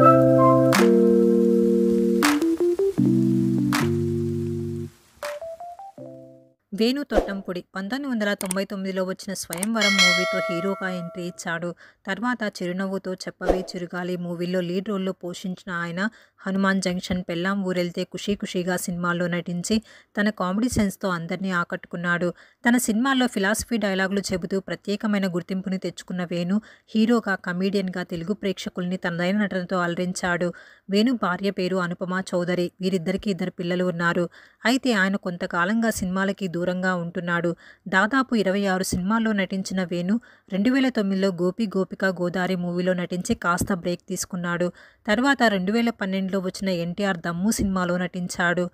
Música Venu తొట్టంపుడి పంతొమ్మిది వందల తొంభై తొమ్మిదిలో వచ్చిన స్వయంవరం మూవీతో హీరోగా ఎంట్రీ ఇచ్చాడు తర్వాత చిరునవ్వుతో చెప్పవే చిరుగాలి మూవీలో లీడ్ రోల్లో పోషించిన ఆయన హనుమాన్ జంక్షన్ పెళ్ళాం ఊరెళ్తే ఖుషీ ఖుషీగా సినిమాల్లో నటించి తన కామెడీ సెన్స్తో అందరినీ ఆకట్టుకున్నాడు తన సినిమాల్లో ఫిలాసఫీ డైలాగులు చెబుతూ ప్రత్యేకమైన గుర్తింపుని తెచ్చుకున్న వేణు హీరోగా కమీడియన్గా తెలుగు ప్రేక్షకుల్ని తనదైన నటనతో అలరించాడు వేణు భార్య పేరు అనుపమా చౌదరి వీరిద్దరికీ ఇద్దరు పిల్లలు ఉన్నారు అయితే ఆయన కొంతకాలంగా సినిమాలకి దూరంగా ఉంటున్నాడు దాదాపు ఇరవై ఆరు సినిమాల్లో నటించిన వేణు రెండు వేల తొమ్మిదిలో గోపి గోపిక గోదారి మూవీలో నటించి కాస్త బ్రేక్ తీసుకున్నాడు తర్వాత రెండు వేల పన్నెండులో వచ్చిన ఎన్టీఆర్ దమ్ము సినిమాలో నటించాడు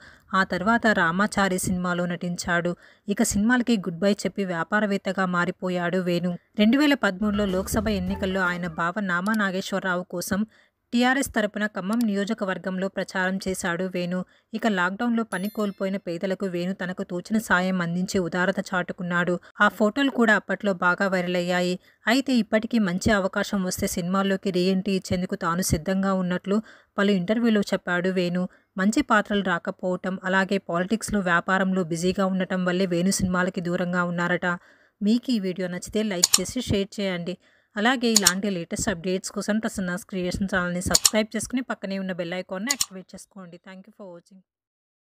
ఆ తర్వాత రామాచారి సినిమాలో నటించాడు ఇక సినిమాలకి గుడ్ బై చెప్పి వ్యాపారవేత్తగా మారిపోయాడు వేణు రెండు వేల పదమూడులో లోక్సభ ఎన్నికల్లో ఆయన బావ నామా నాగేశ్వరరావు కోసం టీఆర్ఎస్ తరపున ఖమ్మం నియోజకవర్గంలో ప్రచారం చేశాడు వేణు ఇక లాక్డౌన్లో పని కోల్పోయిన పేదలకు వేణు తనకు తోచిన సాయం అందించి ఉదారత చాటుకున్నాడు ఆ ఫోటోలు కూడా అప్పట్లో బాగా వైరల్ అయ్యాయి అయితే ఇప్పటికీ మంచి అవకాశం వస్తే సినిమాల్లోకి రీఎంట్రీ ఇచ్చేందుకు తాను సిద్ధంగా ఉన్నట్లు పలు ఇంటర్వ్యూలో చెప్పాడు వేణు మంచి పాత్రలు రాకపోవటం అలాగే పాలిటిక్స్లో వ్యాపారంలో బిజీగా ఉండటం వల్లే వేణు సినిమాలకి దూరంగా ఉన్నారట మీకు ఈ వీడియో నచ్చితే లైక్ చేసి షేర్ చేయండి అలాగే ఇలాంటి లేటెస్ట్ అప్డేట్స్ కోసం ప్రసన్నాస్ క్రియేషన్ ఛానల్ని సబ్స్క్రైబ్ చేసుకుని పక్కనే ఉన్న బెల్ ఐకాన్ని యాక్టివేట్ చేసుకోండి థ్యాంక్ ఫర్ వాచింగ్